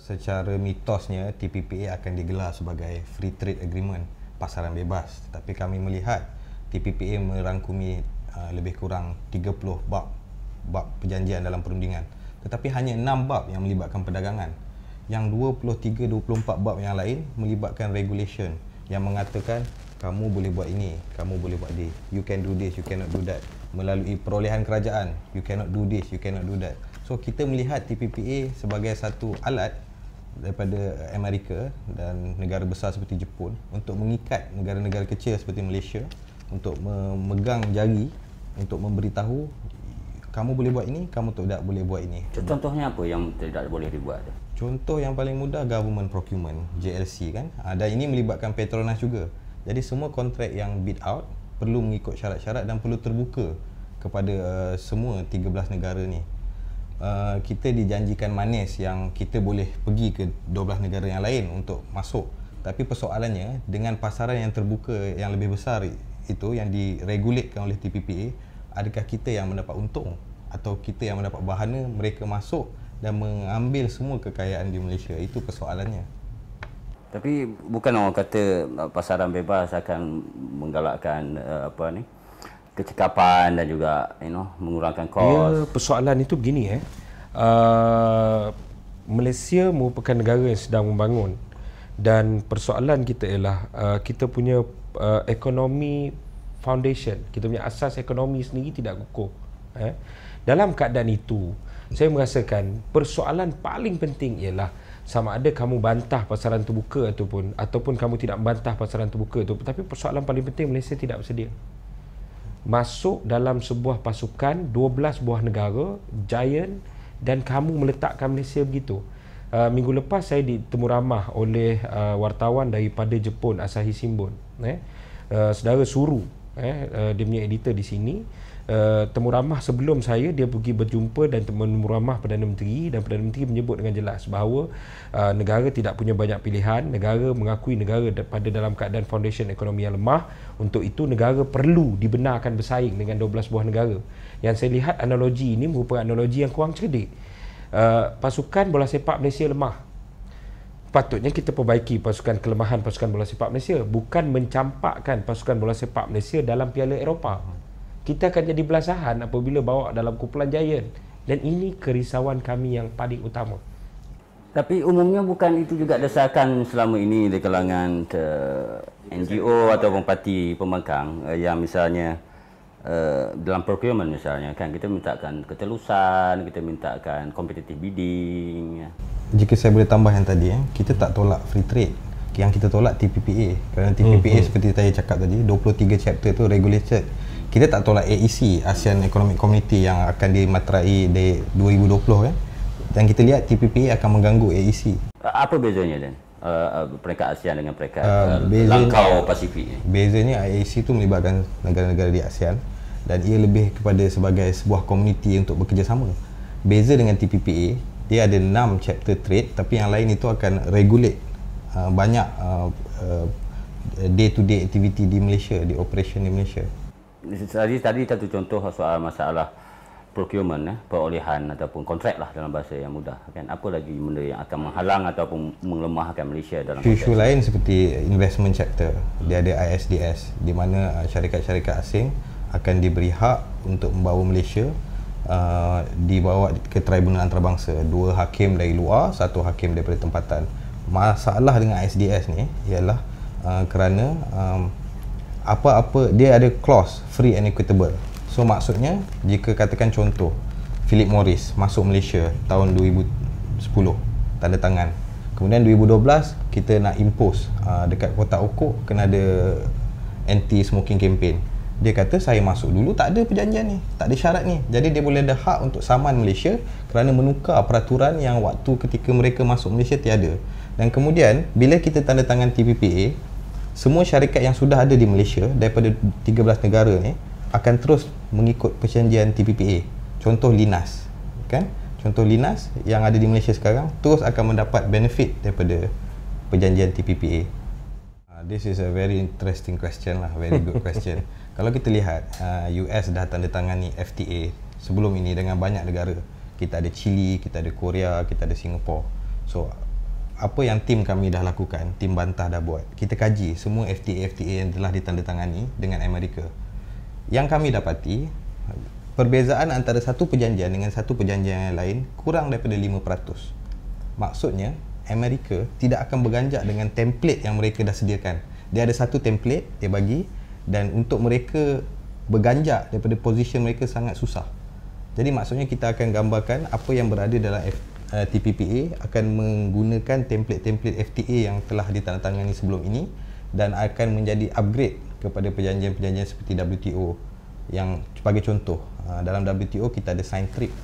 secara mitosnya TPPA akan digelar sebagai free trade agreement pasaran bebas tetapi kami melihat TPPA merangkumi uh, lebih kurang 30 bab bab perjanjian dalam perundingan tetapi hanya 6 bab yang melibatkan perdagangan yang 23 24 bab yang lain melibatkan regulation yang mengatakan kamu boleh buat ini kamu boleh buat ini you can do this you cannot do that melalui perolehan kerajaan you cannot do this you cannot do that so kita melihat TPPA sebagai satu alat daripada Amerika dan negara besar seperti Jepun untuk mengikat negara-negara kecil seperti Malaysia untuk memegang jari untuk memberitahu kamu boleh buat ini, kamu tidak boleh buat ini. Contohnya apa yang tidak boleh dibuat? Contoh yang paling mudah government procurement, JLC kan. Ada ah, ini melibatkan Petronas juga. Jadi semua kontrak yang bid out perlu mengikut syarat-syarat dan perlu terbuka kepada eh, semua 13 negara ni uh, kita dijanjikan manis yang kita boleh pergi ke 12 negara yang lain untuk masuk tapi persoalannya dengan pasaran yang terbuka yang lebih besar itu yang diregulatkan oleh TPPA adakah kita yang mendapat untung atau kita yang mendapat bahana mereka masuk dan mengambil semua kekayaan di Malaysia itu persoalannya tapi bukan orang kata uh, pasaran bebas akan menggalakkan uh, apa ni kecekapan dan juga you know mengurangkan kos. Ya, persoalan itu begini eh. Uh, Malaysia merupakan negara yang sedang membangun dan persoalan kita ialah uh, kita punya uh, ekonomi foundation, kita punya asas ekonomi sendiri tidak kukuh. Eh. Dalam keadaan itu, saya merasakan persoalan paling penting ialah sama ada kamu bantah pasaran terbuka ataupun ataupun kamu tidak bantah pasaran terbuka itu tapi persoalan paling penting Malaysia tidak bersedia masuk dalam sebuah pasukan 12 buah negara giant dan kamu meletakkan Malaysia begitu uh, minggu lepas saya ditemu ramah oleh uh, wartawan daripada Jepun Asahi Shimbun eh? uh, saudara suru Eh, eh, dia punya editor di sini Uh, temu ramah sebelum saya dia pergi berjumpa dan temu ramah Perdana Menteri dan Perdana Menteri menyebut dengan jelas bahawa uh, negara tidak punya banyak pilihan negara mengakui negara pada dalam keadaan foundation ekonomi yang lemah untuk itu negara perlu dibenarkan bersaing dengan 12 buah negara yang saya lihat analogi ini merupakan analogi yang kurang cerdik uh, pasukan bola sepak Malaysia lemah patutnya kita perbaiki pasukan kelemahan pasukan bola sepak Malaysia bukan mencampakkan pasukan bola sepak Malaysia dalam piala Eropah kita akan jadi belasahan apabila bawa dalam kumpulan giant dan ini kerisauan kami yang paling utama tapi umumnya bukan itu juga desakan selama ini di kalangan eh, NGO atau parti pembangkang eh, yang misalnya eh, dalam procurement misalnya kan kita mintakan ketelusan kita mintakan competitive bidding ya jika saya boleh tambah yang tadi eh, kita tak tolak free trade yang kita tolak TPPA kerana TPPA mm-hmm. Hmm. seperti saya cakap tadi 23 chapter tu regulated kita tak tolak AEC ASEAN Economic Community yang akan dimaterai di 2020 eh. dan kita lihat TPPA akan mengganggu AEC apa bezanya Dan? Uh, peringkat ASEAN dengan peringkat uh, bezanya, langkau Pasifik ni? bezanya AEC tu melibatkan negara-negara di ASEAN dan ia lebih kepada sebagai sebuah komuniti untuk bekerjasama beza dengan TPPA dia ada 6 chapter trade tapi yang lain itu akan regulate uh, banyak uh, uh, day-to-day activity di Malaysia, di operation di Malaysia. Tadi tadi satu contoh soal masalah procurement, eh, perolehan ataupun kontrak lah dalam bahasa yang mudah. Kan? Apa lagi benda yang akan menghalang ataupun melemahkan Malaysia dalam isu isu lain seperti investment chapter, dia ada ISDS di mana uh, syarikat-syarikat asing akan diberi hak untuk membawa Malaysia uh, dibawa ke tribunal antarabangsa dua hakim dari luar satu hakim daripada tempatan masalah dengan SDS ni ialah uh, kerana um, apa-apa dia ada clause free and equitable so maksudnya jika katakan contoh Philip Morris masuk Malaysia tahun 2010 tanda tangan kemudian 2012 kita nak impose uh, dekat kota Okok kena ada anti smoking campaign dia kata saya masuk dulu tak ada perjanjian ni tak ada syarat ni jadi dia boleh ada hak untuk saman Malaysia kerana menukar peraturan yang waktu ketika mereka masuk Malaysia tiada dan kemudian bila kita tanda tangan TPPA semua syarikat yang sudah ada di Malaysia daripada 13 negara ni akan terus mengikut perjanjian TPPA contoh Linas kan contoh Linas yang ada di Malaysia sekarang terus akan mendapat benefit daripada perjanjian TPPA Ah, this is a very interesting question lah, very good question. Kalau kita lihat, ah, US dah tanda tangani FTA sebelum ini dengan banyak negara. Kita ada Chile, kita ada Korea, kita ada Singapore. So, apa yang tim kami dah lakukan, tim bantah dah buat, kita kaji semua FTA-FTA yang telah ditandatangani dengan Amerika. Yang kami dapati, perbezaan antara satu perjanjian dengan satu perjanjian yang lain kurang daripada 5%. Maksudnya, Amerika tidak akan berganjak dengan template yang mereka dah sediakan. Dia ada satu template dia bagi dan untuk mereka berganjak daripada position mereka sangat susah. Jadi maksudnya kita akan gambarkan apa yang berada dalam F, uh, eh, TPPA akan menggunakan template-template FTA yang telah ditandatangani sebelum ini dan akan menjadi upgrade kepada perjanjian-perjanjian seperti WTO yang sebagai contoh uh, dalam WTO kita ada sign trip.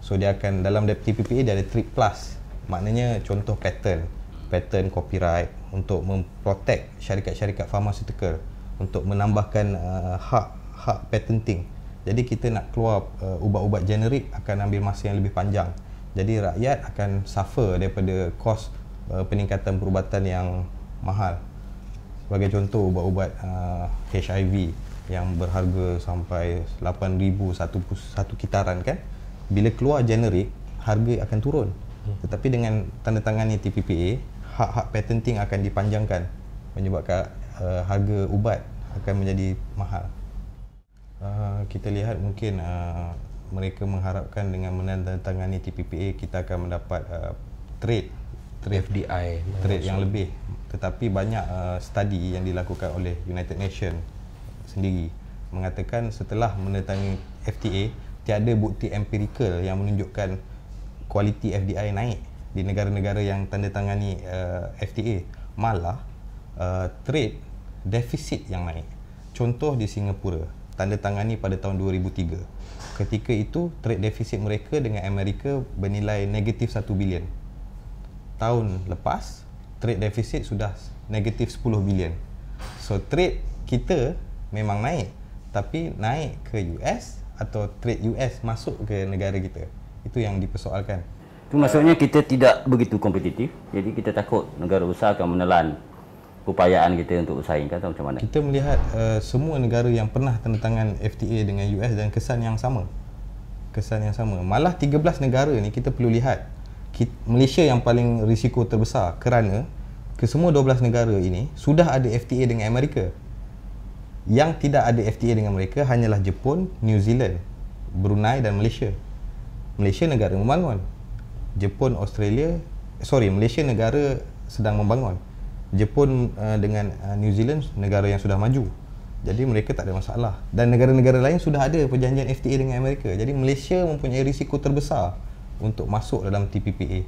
So dia akan dalam TPPA dia ada trip plus maknanya contoh pattern pattern copyright untuk memprotect syarikat-syarikat pharmaceutical untuk menambahkan uh, hak hak patenting jadi kita nak keluar uh, ubat-ubat generik akan ambil masa yang lebih panjang jadi rakyat akan suffer daripada kos uh, peningkatan perubatan yang mahal sebagai contoh ubat-ubat uh, HIV yang berharga sampai 8000 satu satu kitaran kan bila keluar generik harga akan turun Hmm. tetapi dengan tanda tangannya TPPA hak-hak patenting akan dipanjangkan menyebabkan uh, harga ubat akan menjadi mahal uh, kita lihat mungkin uh, mereka mengharapkan dengan menandatangani TPPA kita akan mendapat uh, trade, trade FDI trade yang, yang lebih tetapi banyak uh, study yang dilakukan oleh United Nations sendiri mengatakan setelah menandatangani FTA tiada bukti empirikal yang menunjukkan kualiti FDI naik di negara-negara yang tanda tangani uh, eh, FTA malah uh, trade defisit yang naik contoh di Singapura tanda tangani pada tahun 2003 ketika itu trade defisit mereka dengan Amerika bernilai negatif 1 bilion tahun lepas trade defisit sudah negatif 10 bilion so trade kita memang naik tapi naik ke US atau trade US masuk ke negara kita itu yang dipersoalkan. Itu maksudnya kita tidak begitu kompetitif. Jadi kita takut negara besar akan menelan upayaan kita untuk bersaingkan atau macam mana? Kita melihat uh, semua negara yang pernah tanda tangan FTA dengan US dan kesan yang sama. Kesan yang sama. Malah 13 negara ni kita perlu lihat. Kita, Malaysia yang paling risiko terbesar kerana kesemua 12 negara ini sudah ada FTA dengan Amerika. Yang tidak ada FTA dengan mereka hanyalah Jepun, New Zealand, Brunei dan Malaysia. Malaysia negara membangun Jepun, Australia Sorry, Malaysia negara sedang membangun Jepun uh, dengan uh, New Zealand negara yang sudah maju Jadi mereka tak ada masalah Dan negara-negara lain sudah ada perjanjian FTA dengan Amerika Jadi Malaysia mempunyai risiko terbesar untuk masuk dalam TPPA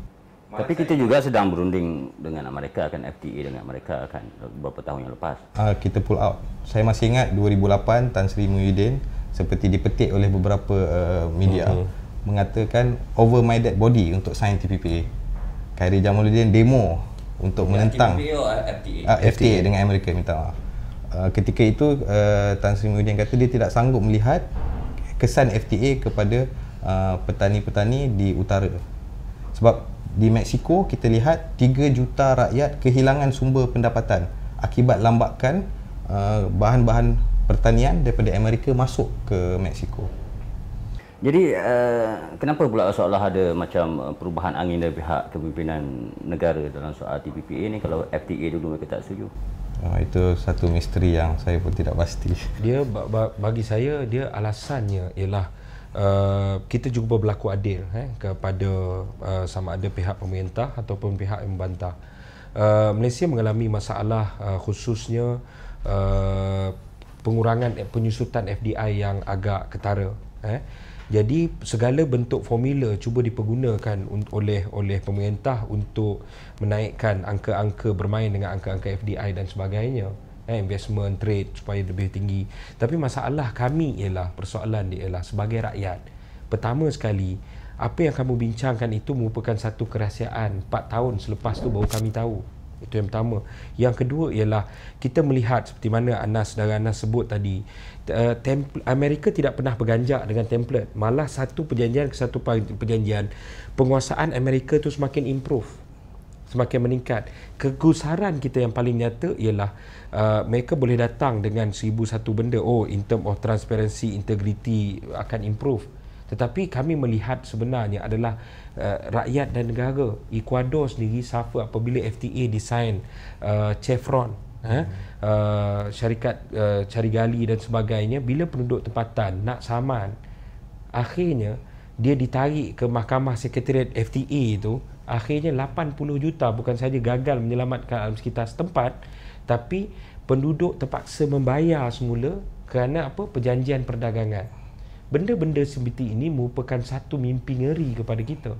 Tapi kita juga sedang berunding dengan Amerika akan FTA dengan Amerika akan beberapa tahun yang lepas uh, Kita pull out Saya masih ingat 2008 Tan Sri Muhyiddin Seperti dipetik oleh beberapa uh, media okay mengatakan over my dead body untuk sign TPP. Khairi Jamaluddin demo untuk yeah, menentang FTA. Uh, ah, FTA FTA dengan Amerika minta maaf. Uh, ketika itu uh, Tan Sri Muhyiddin kata dia tidak sanggup melihat kesan FTA kepada uh, petani-petani di utara. Sebab di Mexico kita lihat 3 juta rakyat kehilangan sumber pendapatan akibat lambakan uh, bahan-bahan pertanian daripada Amerika masuk ke Mexico. Jadi uh, kenapa pula seolah ada macam eh, perubahan angin dari pihak kepimpinan negara dalam soal TPPA ni kalau FTA dulu mereka tak setuju? Uh, itu satu misteri yang saya pun tidak pasti. Dia bagi saya dia alasannya ialah uh, kita juga berlaku adil eh, kepada uh, sama ada pihak pemerintah ataupun pihak yang membantah. Uh, Malaysia mengalami masalah uh, khususnya uh, pengurangan penyusutan FDI yang agak ketara. Eh. Jadi segala bentuk formula cuba dipergunakan oleh oleh pemerintah untuk menaikkan angka-angka bermain dengan angka-angka FDI dan sebagainya. Eh, investment, trade supaya lebih tinggi. Tapi masalah kami ialah persoalan dia ialah sebagai rakyat. Pertama sekali, apa yang kamu bincangkan itu merupakan satu kerahsiaan 4 tahun selepas tu baru kami tahu. Itu yang pertama. Yang kedua ialah kita melihat seperti mana Anas dan Anas sebut tadi eh, Amerika tidak pernah berganjak dengan template. Malah satu perjanjian ke satu perjanjian penguasaan Amerika itu semakin improve semakin meningkat. Kegusaran kita yang paling nyata ialah uh, mereka boleh datang dengan seribu satu benda. Oh, in term of transparency, integrity akan improve tetapi kami melihat sebenarnya adalah uh, rakyat dan negara Ecuador sendiri suffer apabila FTA disign uh, eh, Chevron eh, uh, syarikat uh, cari gali dan sebagainya bila penduduk tempatan nak saman akhirnya dia ditarik ke mahkamah sekretariat FTA itu akhirnya 80 juta bukan saja gagal menyelamatkan alam sekitar setempat tapi penduduk terpaksa membayar semula kerana apa perjanjian perdagangan benda-benda seperti ini merupakan satu mimpi ngeri kepada kita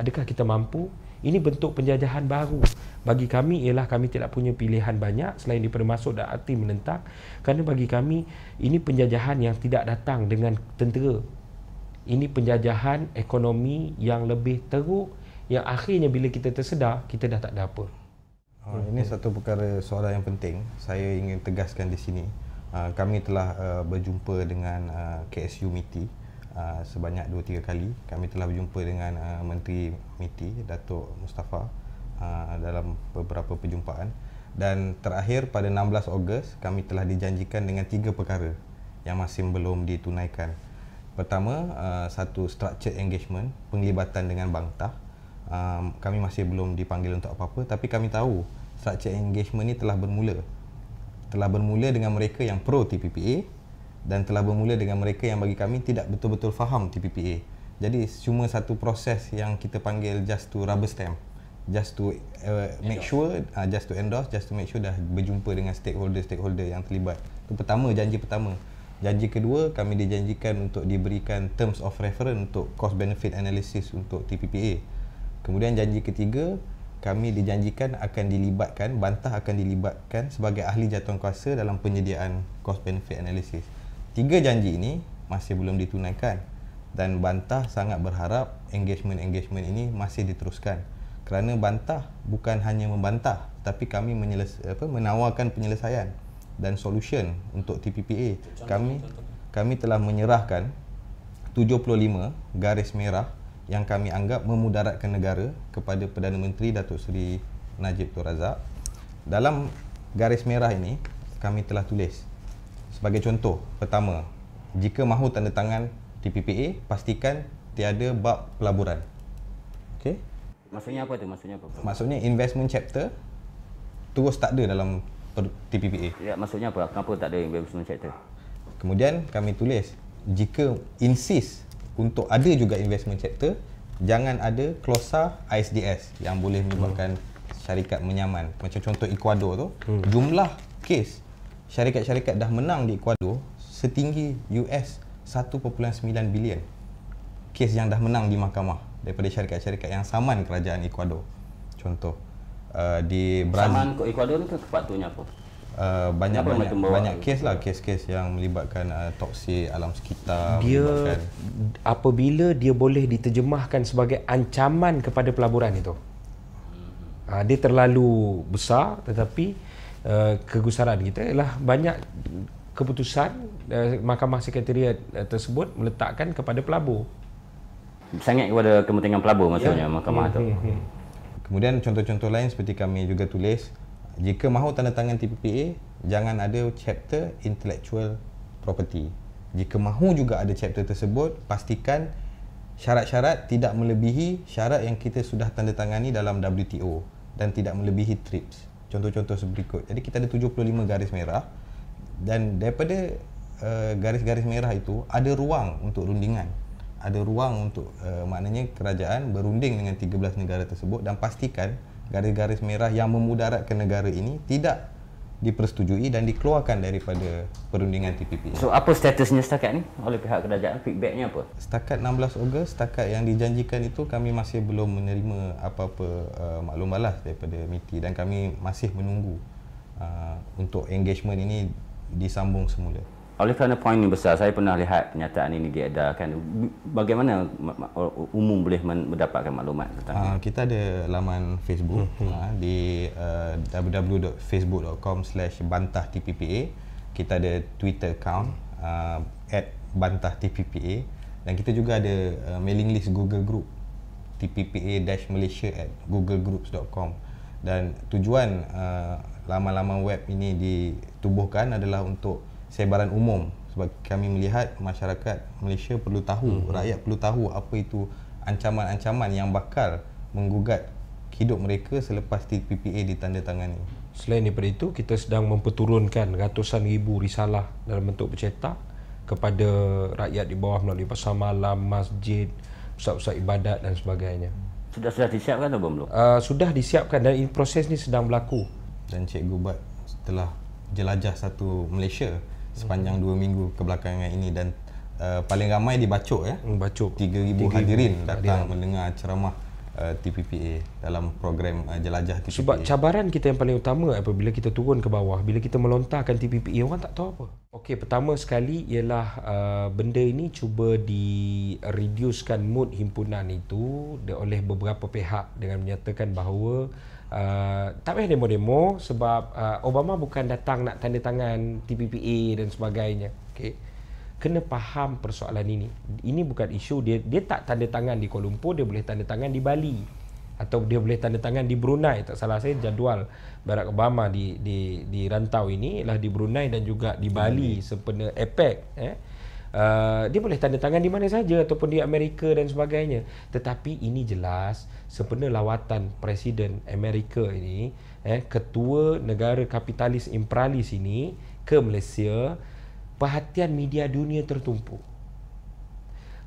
adakah kita mampu ini bentuk penjajahan baru bagi kami ialah kami tidak punya pilihan banyak selain daripada masuk dan hati menentang kerana bagi kami ini penjajahan yang tidak datang dengan tentera ini penjajahan ekonomi yang lebih teruk yang akhirnya bila kita tersedar kita dah tak ada apa oh, ini satu perkara soalan yang penting saya ingin tegaskan di sini Ah, kami telah uh, berjumpa dengan uh, ah, KSU MITI uh, sebanyak 2-3 kali. Kami telah berjumpa dengan uh, Menteri MITI, Datuk Mustafa uh, dalam beberapa perjumpaan. Dan terakhir pada 16 Ogos, kami telah dijanjikan dengan tiga perkara yang masih belum ditunaikan. Pertama, uh, satu structured engagement, penglibatan dengan bangtah. Uh, kami masih belum dipanggil untuk apa-apa tapi kami tahu structured engagement ini telah bermula telah bermula dengan mereka yang pro TPPA dan telah bermula dengan mereka yang bagi kami tidak betul-betul faham TPPA. Jadi cuma satu proses yang kita panggil just to rubber stamp, just to uh, make sure, uh, just to endorse, just to make sure dah berjumpa dengan stakeholder-stakeholder yang terlibat. Itu pertama janji pertama. Janji kedua kami dijanjikan untuk diberikan terms of reference untuk cost benefit analysis untuk TPPA. Kemudian janji ketiga kami dijanjikan akan dilibatkan bantah akan dilibatkan sebagai ahli jatuh kuasa dalam penyediaan cost benefit analysis tiga janji ini masih belum ditunaikan dan bantah sangat berharap engagement-engagement ini masih diteruskan kerana bantah bukan hanya membantah tapi kami apa, menawarkan penyelesaian dan solution untuk TPPA kami kami telah menyerahkan 75 garis merah yang kami anggap memudaratkan negara kepada Perdana Menteri Datuk Seri Najib Tun Razak. Dalam garis merah ini, kami telah tulis. Sebagai contoh, pertama, jika mahu tanda tangan TPPA, pastikan tiada bab pelaburan. Okey. Maksudnya apa tu? Maksudnya apa? Maksudnya investment chapter terus tak ada dalam TPPA. Ya, maksudnya apa? Kenapa tak ada investment chapter? Kemudian kami tulis jika insist untuk ada juga investment chapter jangan ada klausa ISDS yang boleh menyebabkan hmm. syarikat menyaman macam contoh Ecuador tu hmm. jumlah kes syarikat-syarikat dah menang di Ecuador setinggi US 1.9 bilion kes yang dah menang di mahkamah daripada syarikat-syarikat yang saman kerajaan Ecuador contoh uh, di Brazil saman Ecuador ni ke kan kepatunya apa uh, banyak Kenapa banyak banyak kes lah kes-kes yang melibatkan uh, toksik alam sekitar dia apabila dia boleh diterjemahkan sebagai ancaman kepada pelaburan itu uh, dia terlalu besar tetapi uh, kegusaran kita ialah banyak keputusan uh, mahkamah sekretariat uh, tersebut meletakkan kepada pelabur sangat kepada kepentingan pelabur maksudnya ya. mahkamah ya, tu ya, ya. kemudian contoh-contoh lain seperti kami juga tulis jika mahu tanda tangan TPPA jangan ada chapter intellectual property jika mahu juga ada chapter tersebut pastikan syarat-syarat tidak melebihi syarat yang kita sudah tanda tangani dalam WTO dan tidak melebihi TRIPS contoh-contoh seberikut jadi kita ada 75 garis merah dan daripada uh, garis-garis merah itu ada ruang untuk rundingan ada ruang untuk uh, maknanya kerajaan berunding dengan 13 negara tersebut dan pastikan garis-garis merah yang memudaratkan negara ini tidak dipersetujui dan dikeluarkan daripada perundingan TPP. So apa statusnya setakat ni oleh pihak kerajaan? Feedbacknya apa? Setakat 16 Ogos, setakat yang dijanjikan itu kami masih belum menerima apa-apa uh, maklum balas daripada MITI dan kami masih menunggu uh, untuk engagement ini disambung semula. Oleh kerana poin ini besar, saya pernah lihat pernyataan ini diadakan. Bagaimana umum boleh mendapatkan maklumat tentang uh, Kita ada laman Facebook uh, di uh, eh, www.facebook.com slash bantah TPPA. Kita ada Twitter account ah, at uh, bantah TPPA. Dan kita juga ada uh, mailing list Google Group tppa-malaysia at googlegroups.com dan tujuan uh, laman-laman web ini ditubuhkan adalah untuk sebaran umum sebab kami melihat masyarakat Malaysia perlu tahu hmm. rakyat perlu tahu apa itu ancaman-ancaman yang bakal menggugat hidup mereka selepas TPPA ditandatangani. Selain daripada itu, kita sedang memperturunkan ratusan ribu risalah dalam bentuk bercetak kepada rakyat di bawah melalui pasar malam, masjid, pusat-pusat ibadat dan sebagainya. Sudah sudah disiapkan atau belum? Uh, sudah disiapkan dan proses ini sedang berlaku. Dan Cikgu Bat telah jelajah satu Malaysia sepanjang 2 minggu kebelakangan ini dan uh, paling ramai dibacuk ya. Hmm, bacuk 3000 hadirin datang mendengar ceramah uh, eh, TPPA dalam program uh, jelajah TPPA. Sebab cabaran kita yang paling utama apabila kita turun ke bawah, bila kita melontarkan TPPA orang tak tahu apa. Okey, pertama sekali ialah uh, benda ini cuba di reducekan mood himpunan itu oleh beberapa pihak dengan menyatakan bahawa uh, tak payah demo-demo sebab uh, Obama bukan datang nak tanda tangan TPPA dan sebagainya. Okay. Kena faham persoalan ini. Ini bukan isu dia dia tak tanda tangan di Kuala Lumpur, dia boleh tanda tangan di Bali atau dia boleh tanda tangan di Brunei. Tak salah saya jadual Barack Obama di di di rantau ini ialah di Brunei dan juga di Bali hmm. APEC eh. Uh, dia boleh tanda tangan di mana saja ataupun di Amerika dan sebagainya. Tetapi ini jelas sempena lawatan Presiden Amerika ini, eh, ketua negara kapitalis imperialis ini ke Malaysia, perhatian media dunia tertumpu.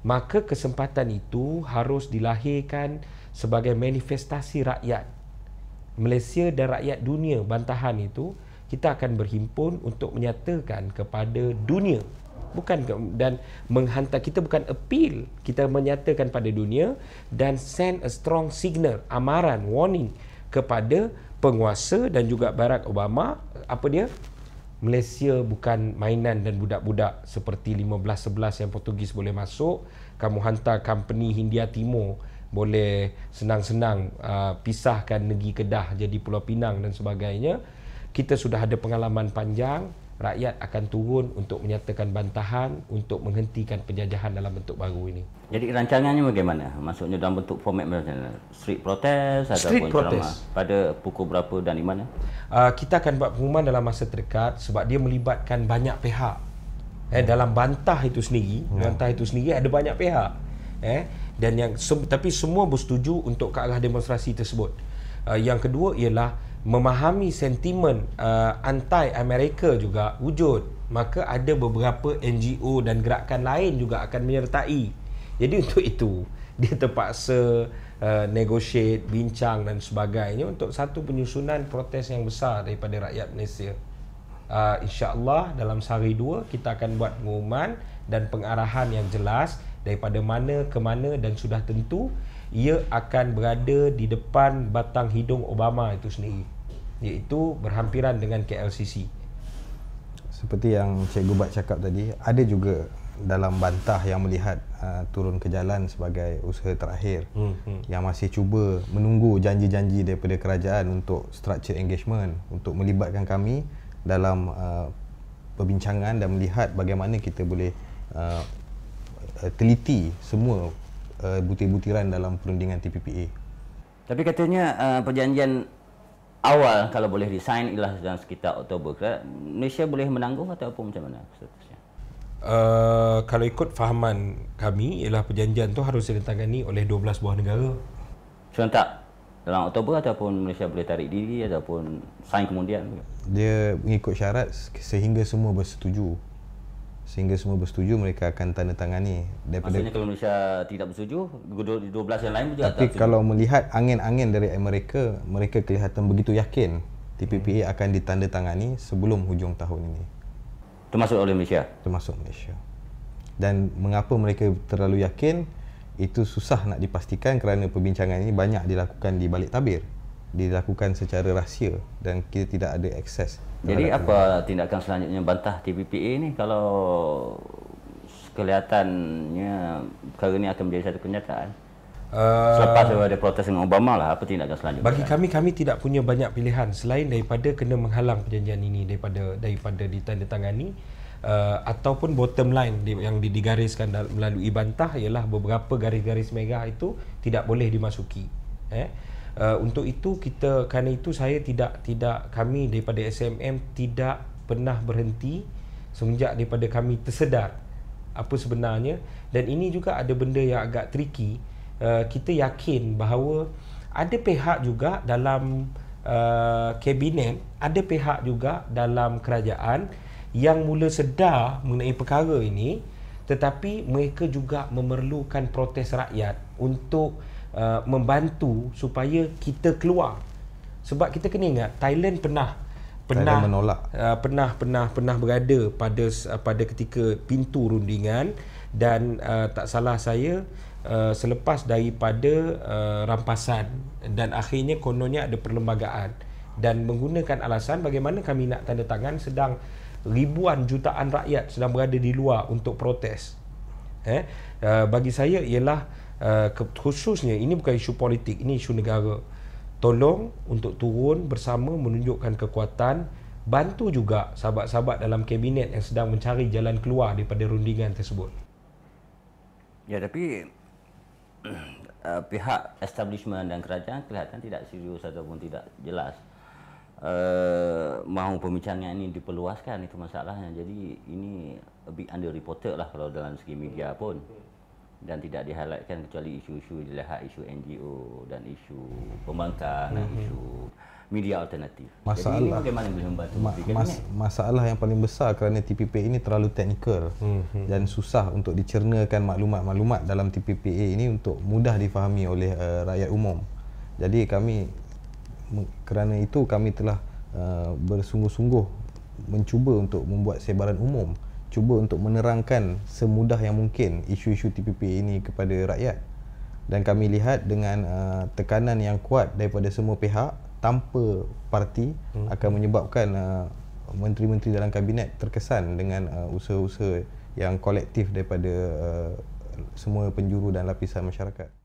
Maka kesempatan itu harus dilahirkan sebagai manifestasi rakyat. Malaysia dan rakyat dunia bantahan itu kita akan berhimpun untuk menyatakan kepada dunia bukan dan menghantar kita bukan appeal kita menyatakan pada dunia dan send a strong signal amaran warning kepada penguasa dan juga Barack Obama apa dia Malaysia bukan mainan dan budak-budak seperti 15-11 yang Portugis boleh masuk kamu hantar company Hindia Timur boleh senang-senang uh, pisahkan negeri Kedah jadi Pulau Pinang dan sebagainya kita sudah ada pengalaman panjang rakyat akan turun untuk menyatakan bantahan untuk menghentikan penjajahan dalam bentuk baru ini. Jadi rancangannya bagaimana? Maksudnya dalam bentuk format macam mana? Street protest ataupun Street protest. drama? Pada pukul berapa dan di mana? Uh, kita akan buat pengumuman dalam masa terdekat sebab dia melibatkan banyak pihak. Eh dalam bantah itu sendiri, hmm. bantah itu sendiri ada banyak pihak. Eh dan yang tapi semua bersetuju untuk ke arah demonstrasi tersebut. Uh, yang kedua ialah memahami sentimen uh, anti-Amerika juga wujud maka ada beberapa NGO dan gerakan lain juga akan menyertai jadi untuk itu dia terpaksa uh, negotiate, bincang dan sebagainya untuk satu penyusunan protes yang besar daripada rakyat Malaysia uh, insyaAllah dalam sehari dua kita akan buat pengumuman dan pengarahan yang jelas daripada mana ke mana dan sudah tentu ia akan berada di depan batang hidung Obama itu sendiri iaitu berhampiran dengan KLCC seperti yang Cikgu Bat cakap tadi ada juga dalam bantah yang melihat uh, turun ke jalan sebagai usaha terakhir hmm, hmm. yang masih cuba menunggu janji-janji daripada kerajaan untuk structure engagement untuk melibatkan kami dalam uh, perbincangan dan melihat bagaimana kita boleh uh, teliti semua Eh, butir-butiran dalam perundingan TPPA. Tapi katanya uh, perjanjian awal kalau boleh disign ialah dalam sekitar Oktober ke Malaysia boleh menangguh atau apa macam mana statusnya? Uh, kalau ikut fahaman kami ialah perjanjian tu harus ditandatangani oleh 12 buah negara. Serentak dalam Oktober ataupun Malaysia boleh tarik diri ataupun sign kemudian. Dia mengikut syarat sehingga semua bersetuju sehingga semua bersetuju mereka akan tanda tangani daripada Maksudnya kalau Malaysia tidak bersetuju 12 yang lain juga tapi tak Tapi kalau melihat angin-angin dari Amerika mereka kelihatan begitu yakin TPPA hmm. akan ditandatangani sebelum hujung tahun ini termasuk oleh Malaysia termasuk Malaysia dan mengapa mereka terlalu yakin itu susah nak dipastikan kerana perbincangan ini banyak dilakukan di balik tabir dilakukan secara rahsia dan kita tidak ada akses jadi Harap apa juga. tindakan selanjutnya bantah TPPA ni kalau kelihatannya perkara ni akan menjadi satu kenyataan? Uh, Selepas ada protes dengan Obama lah, apa tindakan selanjutnya? Bagi kami, kami tidak punya banyak pilihan selain daripada kena menghalang perjanjian ini daripada daripada ditandatangani uh, ataupun bottom line yang digariskan melalui bantah ialah beberapa garis-garis mega itu tidak boleh dimasuki. Eh? Uh, untuk itu kita kerana itu saya tidak tidak kami daripada SMM tidak pernah berhenti semenjak daripada kami tersedar apa sebenarnya dan ini juga ada benda yang agak tricky uh, kita yakin bahawa ada pihak juga dalam uh, kabinet ada pihak juga dalam kerajaan yang mula sedar mengenai perkara ini tetapi mereka juga memerlukan protes rakyat untuk uh, membantu supaya kita keluar sebab kita kena ingat Thailand pernah pernah Thailand menolak uh, pernah pernah pernah berada pada uh, pada ketika pintu rundingan dan uh, tak salah saya uh, selepas daripada uh, rampasan dan akhirnya kononnya ada perlembagaan dan menggunakan alasan bagaimana kami nak tanda tangan sedang ribuan jutaan rakyat sedang berada di luar untuk protes eh uh, bagi saya ialah uh, khususnya ini bukan isu politik ini isu negara tolong untuk turun bersama menunjukkan kekuatan bantu juga sahabat-sahabat dalam kabinet yang sedang mencari jalan keluar daripada rundingan tersebut ya tapi uh, pihak establishment dan kerajaan kelihatan tidak serius ataupun tidak jelas Uh, mahu pembincangan ini diperluaskan itu masalahnya jadi ini lebih bit underreported lah kalau dalam segi media pun dan tidak dihalalkan kecuali isu-isu jelahat isu NGO dan isu pembangkang dan mhm. isu media alternatif. Masalah. Jadi ini bagaimana boleh membantu? Ma- mas- masalah yang paling besar kerana TPPA ini terlalu teknikal hmm, hmm. dan susah untuk dicernakan maklumat-maklumat dalam TPPA ini untuk mudah difahami oleh uh, rakyat umum. Jadi kami kerana itu kami telah uh, bersungguh-sungguh mencuba untuk membuat sebaran umum cuba untuk menerangkan semudah yang mungkin isu-isu TPP ini kepada rakyat dan kami lihat dengan uh, tekanan yang kuat daripada semua pihak tanpa parti hmm. akan menyebabkan uh, menteri-menteri dalam kabinet terkesan dengan uh, usaha-usaha yang kolektif daripada uh, semua penjuru dan lapisan masyarakat